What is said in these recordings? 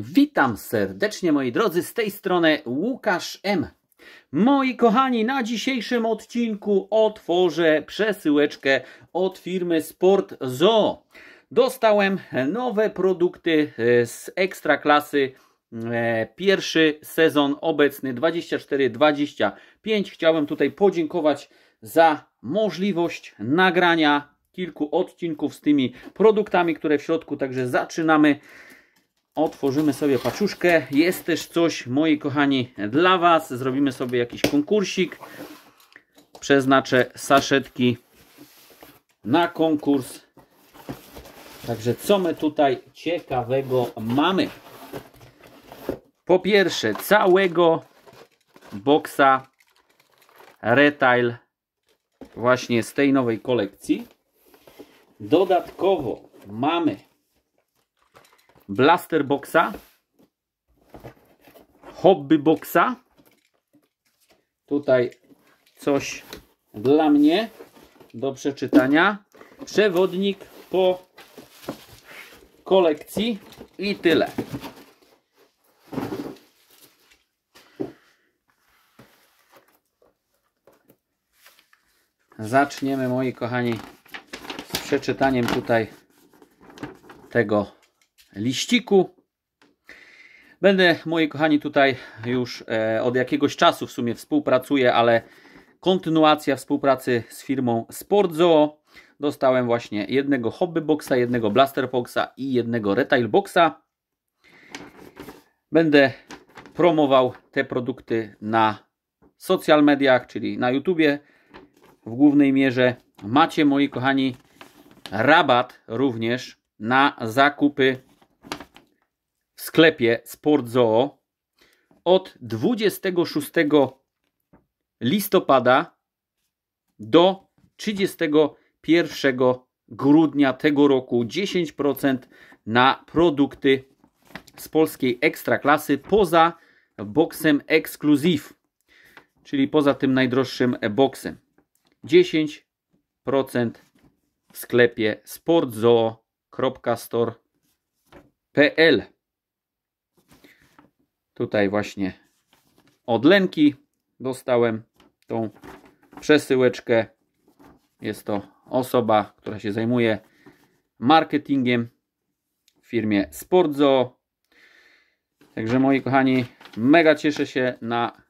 Witam serdecznie moi drodzy, z tej strony Łukasz M. Moi kochani, na dzisiejszym odcinku otworzę przesyłeczkę od firmy Sport Zoo. Dostałem nowe produkty e, z ekstraklasy e, pierwszy sezon obecny 24-25. Chciałem tutaj podziękować za możliwość nagrania kilku odcinków z tymi produktami, które w środku, także zaczynamy Otworzymy sobie paczuszkę. Jest też coś, moi kochani, dla Was. Zrobimy sobie jakiś konkursik. Przeznaczę saszetki na konkurs. Także co my tutaj ciekawego mamy? Po pierwsze, całego boksa Retail właśnie z tej nowej kolekcji. Dodatkowo mamy Blaster Boxa, Hobby Boxa. Tutaj coś dla mnie do przeczytania. Przewodnik po kolekcji i tyle. Zaczniemy, moi kochani, z przeczytaniem tutaj tego liściku. Będę, moi kochani, tutaj już e, od jakiegoś czasu w sumie współpracuję, ale kontynuacja współpracy z firmą Sportzoo. Dostałem właśnie jednego hobby boxa, jednego blaster boxa i jednego retail boxa. Będę promował te produkty na social mediach, czyli na YouTubie w głównej mierze. Macie, moi kochani, rabat również na zakupy sklepie Sportzoo od 26 listopada do 31 grudnia tego roku 10% na produkty z polskiej ekstraklasy poza boksem ekskluzyw, czyli poza tym najdroższym boksem. 10% w sklepie sportzoo.store.pl Tutaj właśnie od Lenki dostałem tą przesyłeczkę. Jest to osoba, która się zajmuje marketingiem w firmie Sportzo. Także moi kochani, mega cieszę się na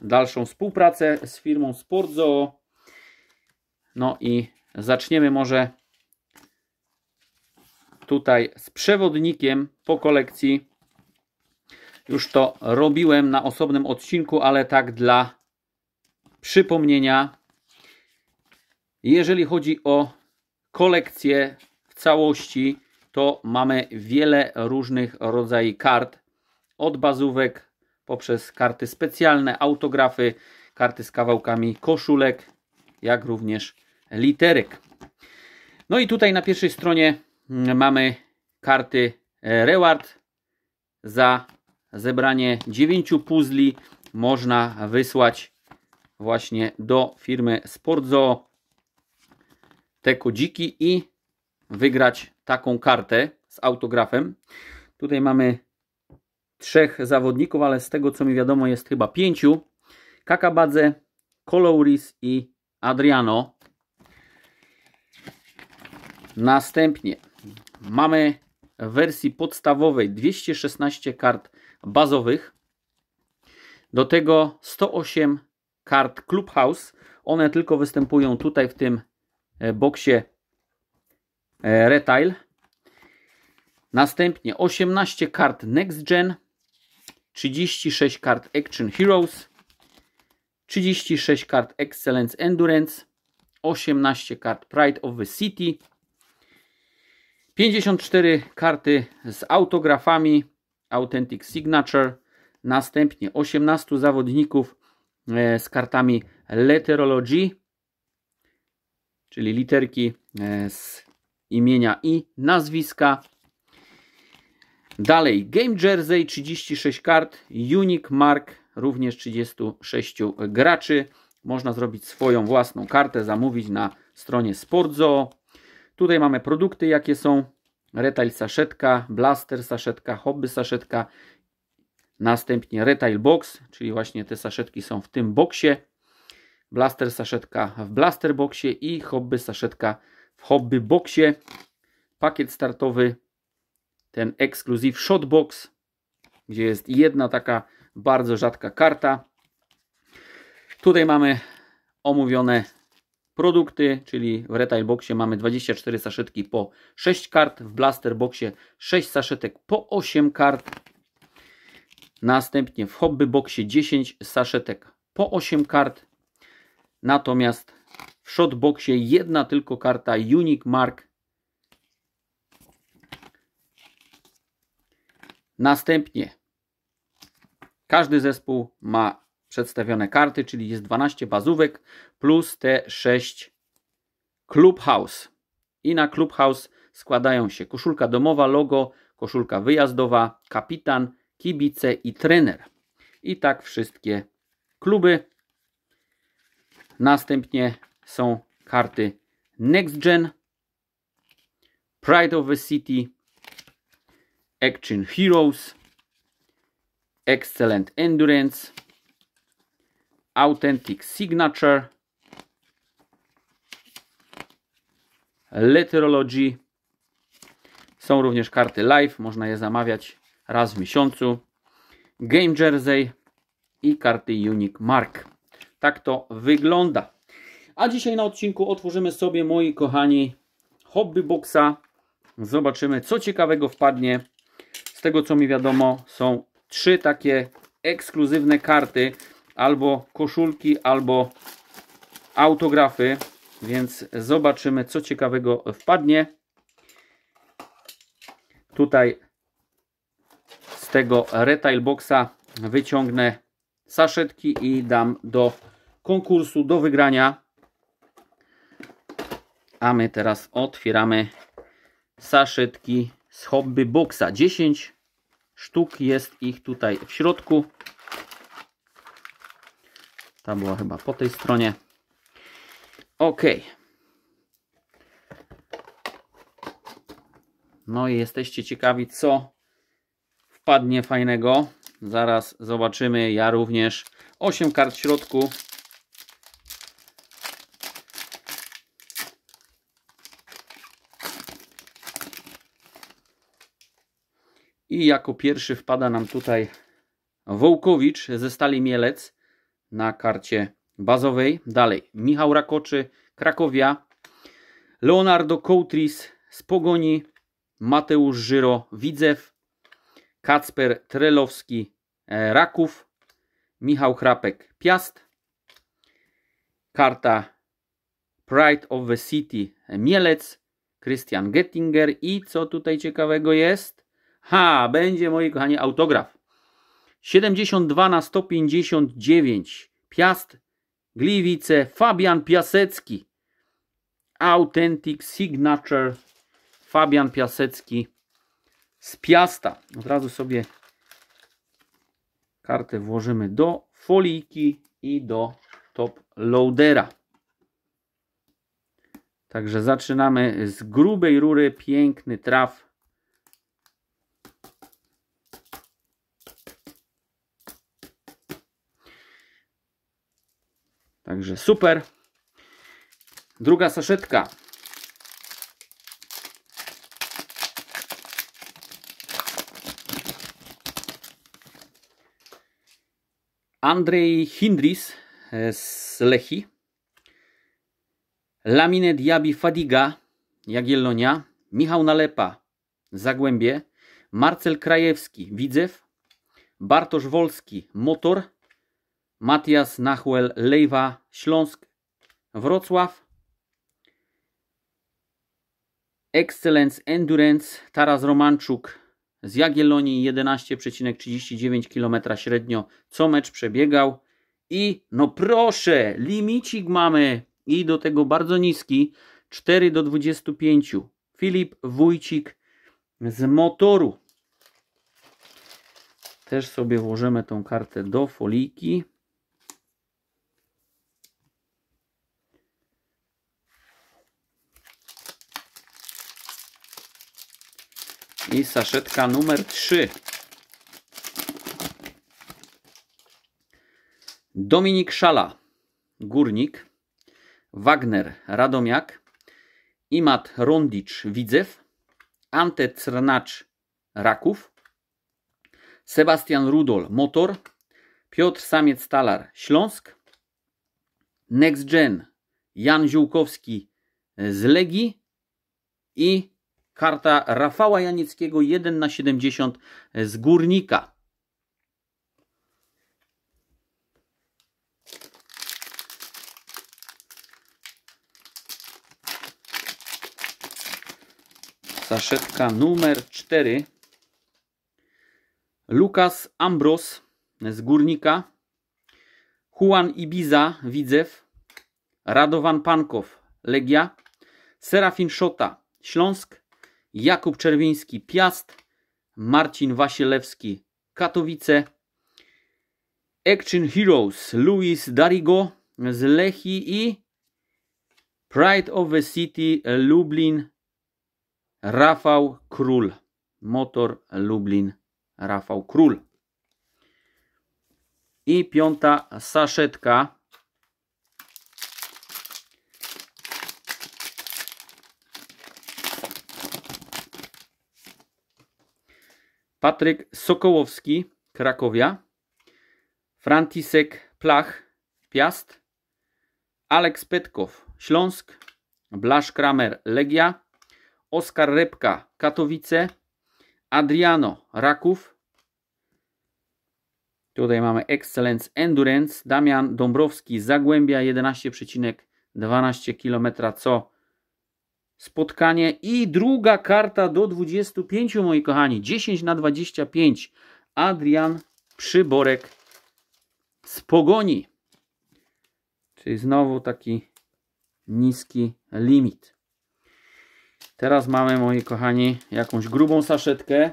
dalszą współpracę z firmą Sportzo. No i zaczniemy może tutaj z przewodnikiem po kolekcji już to robiłem na osobnym odcinku, ale tak dla przypomnienia. Jeżeli chodzi o kolekcję w całości, to mamy wiele różnych rodzajów kart. Od bazówek poprzez karty specjalne, autografy, karty z kawałkami koszulek, jak również literek. No i tutaj na pierwszej stronie mm, mamy karty e, reward za zebranie 9 puzli można wysłać właśnie do firmy Sportzo te kodziki i wygrać taką kartę z autografem. Tutaj mamy trzech zawodników, ale z tego co mi wiadomo jest chyba pięciu. Kakabadze, Colouris i Adriano. Następnie mamy w wersji podstawowej 216 kart bazowych. Do tego 108 kart Clubhouse. One tylko występują tutaj w tym e, boksie e, Retail. Następnie 18 kart Next Gen, 36 kart Action Heroes, 36 kart Excellence Endurance, 18 kart Pride of the City, 54 karty z autografami, Authentic Signature. Następnie 18 zawodników e, z kartami Letterology, czyli literki e, z imienia i nazwiska. Dalej Game Jersey 36 kart, Unique Mark również 36 graczy. Można zrobić swoją własną kartę, zamówić na stronie Sportzo. Tutaj mamy produkty jakie są retail saszetka, blaster saszetka, hobby saszetka, następnie retail box, czyli właśnie te saszetki są w tym boksie, blaster saszetka w blaster boxie i hobby saszetka w hobby boxie. Pakiet startowy, ten ekskluzyw shotbox, gdzie jest jedna taka bardzo rzadka karta. Tutaj mamy omówione produkty, czyli w Retail Boxie mamy 24 saszetki po 6 kart, w Blaster Boxie 6 saszetek po 8 kart, następnie w Hobby Boxie 10 saszetek po 8 kart, natomiast w Shot Boxie jedna tylko karta Unique Mark Następnie każdy zespół ma przedstawione karty, czyli jest 12 bazówek plus te 6 Clubhouse. I na Clubhouse składają się koszulka domowa, logo, koszulka wyjazdowa, kapitan, kibice i trener. I tak wszystkie kluby. Następnie są karty Next Gen, Pride of the City, Action Heroes, Excellent Endurance, Authentic Signature, Letterology, Są również karty live, można je zamawiać raz w miesiącu. Game Jersey i karty Unique Mark. Tak to wygląda. A dzisiaj na odcinku otworzymy sobie, moi kochani, hobby boxa. Zobaczymy, co ciekawego wpadnie. Z tego, co mi wiadomo, są trzy takie ekskluzywne karty albo koszulki, albo autografy, więc zobaczymy, co ciekawego wpadnie. Tutaj z tego retail boxa wyciągnę saszetki i dam do konkursu, do wygrania. A my teraz otwieramy saszetki z hobby boxa. 10 sztuk jest ich tutaj w środku. Ta była chyba po tej stronie. Ok. No i jesteście ciekawi, co wpadnie fajnego. Zaraz zobaczymy. Ja również. 8 kart w środku. I jako pierwszy wpada nam tutaj Wołkowicz ze Stali Mielec na karcie bazowej. Dalej Michał Rakoczy, Krakowia, Leonardo Koutris z Pogoni, Mateusz Żyro, Widzew, Kacper Trelowski, e, Raków, Michał Chrapek, Piast, karta Pride of the City, e, Mielec, Christian Gettinger i co tutaj ciekawego jest? Ha, będzie moi kochani autograf. 72 na 159. Piast, Gliwice, Fabian Piasecki. Authentic Signature Fabian Piasecki z Piasta. Od razu sobie kartę włożymy do foliki i do top loadera. Także zaczynamy z grubej rury, piękny traf Także super. Druga saszetka. Andrzej Hindris e, z Lechi. Laminę Diabi Fadiga, Jagiellonia. Michał Nalepa, Zagłębie. Marcel Krajewski, Widzew. Bartosz Wolski, Motor. Matias Nachuel Lejwa Śląsk Wrocław Excellence Endurance Taras Romanczuk z Jagiellonii 11,39 km średnio co mecz przebiegał i no proszę limicik mamy i do tego bardzo niski 4 do 25 Filip Wójcik z motoru też sobie włożymy tą kartę do foliki I saszetka numer 3. Dominik Szala, Górnik, Wagner Radomiak, Imat Rondicz Widzew, Ante Crnacz Raków, Sebastian Rudol Motor, Piotr Samiec Talar Śląsk, Next Gen Jan Ziółkowski z Legii i Karta Rafała Janieckiego 1 na 70 z Górnika. Saszetka numer 4. Lukas Ambros z Górnika. Juan Ibiza, Widzew. Radovan Pankow, Legia. Serafin Szota, Śląsk. Jakub Czerwiński Piast, Marcin Wasielewski Katowice, Action Heroes Luis Darigo z Lechi i Pride of the City Lublin Rafał Król. Motor Lublin Rafał Król. I piąta saszetka Patryk Sokołowski, Krakowia, Franciszek Plach, Piast, Aleks Petkow, Śląsk, Blasz Kramer, Legia, Oskar Repka, Katowice, Adriano, Raków. Tutaj mamy Excellence Endurance, Damian Dąbrowski, Zagłębia 11,12 km, co spotkanie. I druga karta do 25, moi kochani. 10 na 25. Adrian Przyborek z Pogoni. Czyli znowu taki niski limit. Teraz mamy, moi kochani, jakąś grubą saszetkę.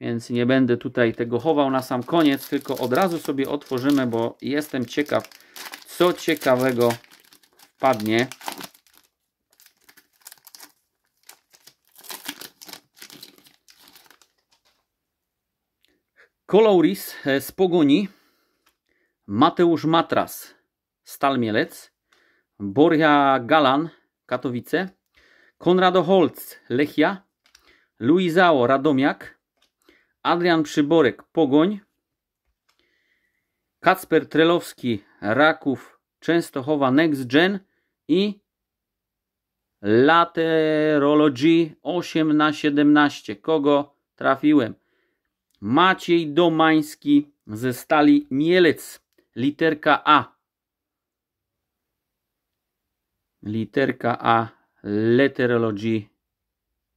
Więc nie będę tutaj tego chował na sam koniec, tylko od razu sobie otworzymy, bo jestem ciekaw, co ciekawego padnie. Kolouris e, z Pogoni, Mateusz Matras, Stal Mielec, Borja Galan, Katowice, Konrado Holz, Lechia, Luizao Radomiak, Adrian Przyborek, Pogoń, Kacper Trelowski, Raków, Częstochowa, Next Gen i Laterology 8 na 17. Kogo trafiłem? Maciej Domański ze Stali Mielec. Literka A. Literka A. Letterology.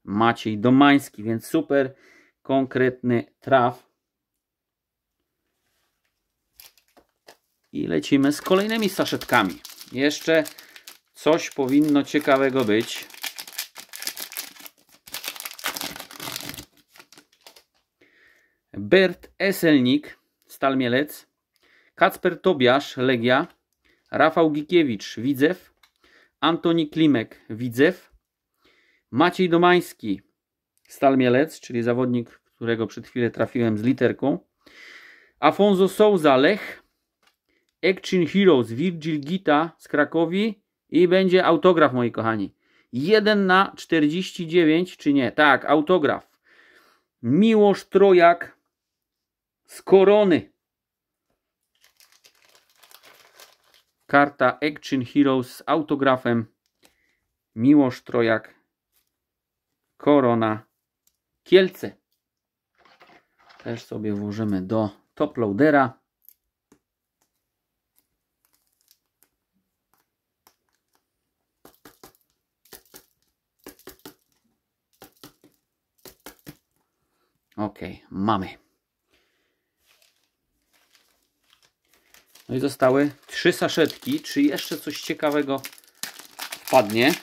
Maciej Domański, więc super konkretny traf. I lecimy z kolejnymi saszetkami. Jeszcze coś powinno ciekawego być. Bert Eselnik, Stal Mielec, Kacper Tobiasz, Legia, Rafał Gikiewicz, Widzew, Antoni Klimek, Widzew, Maciej Domański, Stal Mielec, czyli zawodnik, którego przed chwilę trafiłem z literką, Afonso Souza, Lech, Action Heroes, Virgil Gita z Krakowi i będzie autograf, moi kochani. 1 na 49, czy nie? Tak, autograf. Miłosz Trojak, z korony. Karta Action Heroes z autografem. Miłosz Trojak. Korona. Kielce. Też sobie włożymy do top loadera. mamy. No i zostały trzy saszetki. Czy jeszcze coś ciekawego wpadnie?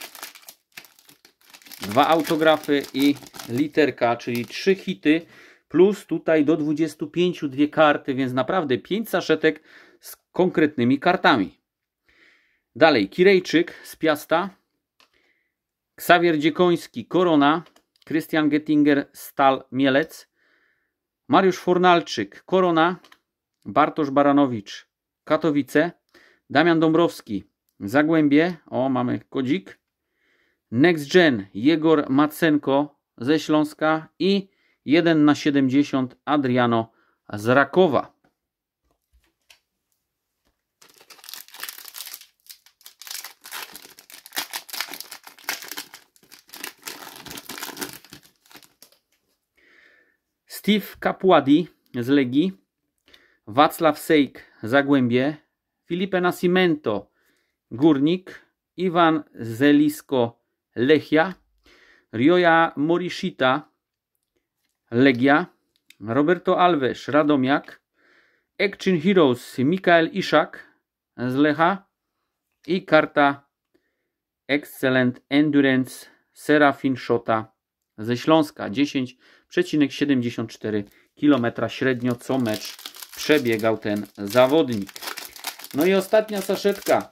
Dwa autografy i literka, czyli trzy hity. Plus tutaj do 25 dwie karty, więc naprawdę pięć saszetek z konkretnymi kartami. Dalej, Kirejczyk z Piasta, Ksawier Dziekoński, Korona, Krystian Gettinger, Stal, Mielec, Mariusz Fornalczyk, Korona, Bartosz Baranowicz, Katowice, Damian Dąbrowski, Zagłębie, o mamy kodzik, Next Gen, Jegor Macenko ze Śląska i 1 na 70 Adriano z Rakowa. Steve Kapładi z Legii, Wacław Sejk Zagłębie, Filipe Nascimento, Górnik, Iwan Zelisko, Lechia, Rioja Morishita, Legia, Roberto Alves, Radomiak, Action Heroes, Mikael Iszak z Lecha i karta Excellent Endurance Serafin Szota ze Śląska 10,74 km średnio co mecz przebiegał ten zawodnik. No i ostatnia saszetka.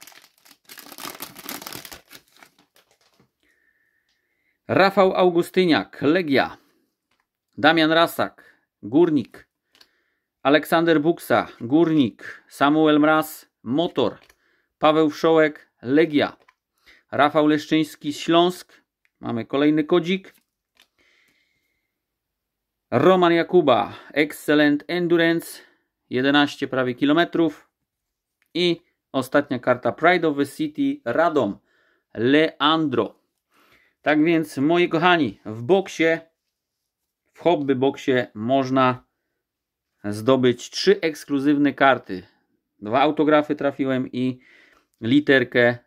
Rafał Augustyniak, Legia. Damian Rasak, Górnik. Aleksander Buksa, Górnik. Samuel Mraz, Motor. Paweł Wszołek, Legia. Rafał Leszczyński, Śląsk. Mamy kolejny kodzik. Roman Jakuba, Excellent Endurance. 11 prawie kilometrów i ostatnia karta Pride of the City Radom Leandro. Tak więc moi kochani, w boksie, w hobby boksie można zdobyć trzy ekskluzywne karty. Dwa autografy trafiłem i literkę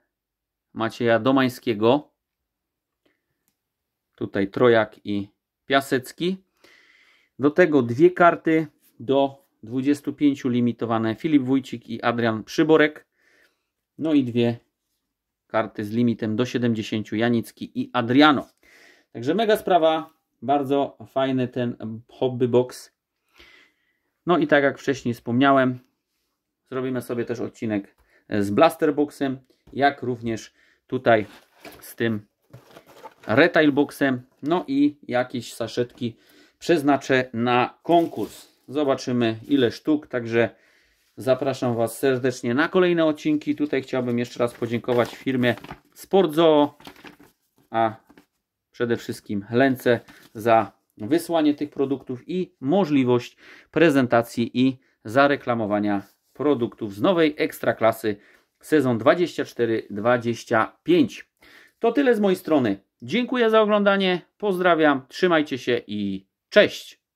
Macieja Domańskiego. Tutaj Trojak i Piasecki. Do tego dwie karty do 25 limitowane Filip Wójcik i Adrian Przyborek. No i dwie karty z limitem do 70 Janicki i Adriano. Także mega sprawa, bardzo fajny ten hobby box. No i tak jak wcześniej wspomniałem, zrobimy sobie też odcinek z blaster boxem, jak również tutaj z tym retail boxem. No i jakieś saszetki przeznaczę na konkurs. Zobaczymy ile sztuk, także zapraszam Was serdecznie na kolejne odcinki. Tutaj chciałbym jeszcze raz podziękować firmie Sportzoo, a przede wszystkim Lence za wysłanie tych produktów i możliwość prezentacji i zareklamowania produktów z nowej ekstraklasy sezon 24-25. To tyle z mojej strony. Dziękuję za oglądanie, pozdrawiam, trzymajcie się i cześć!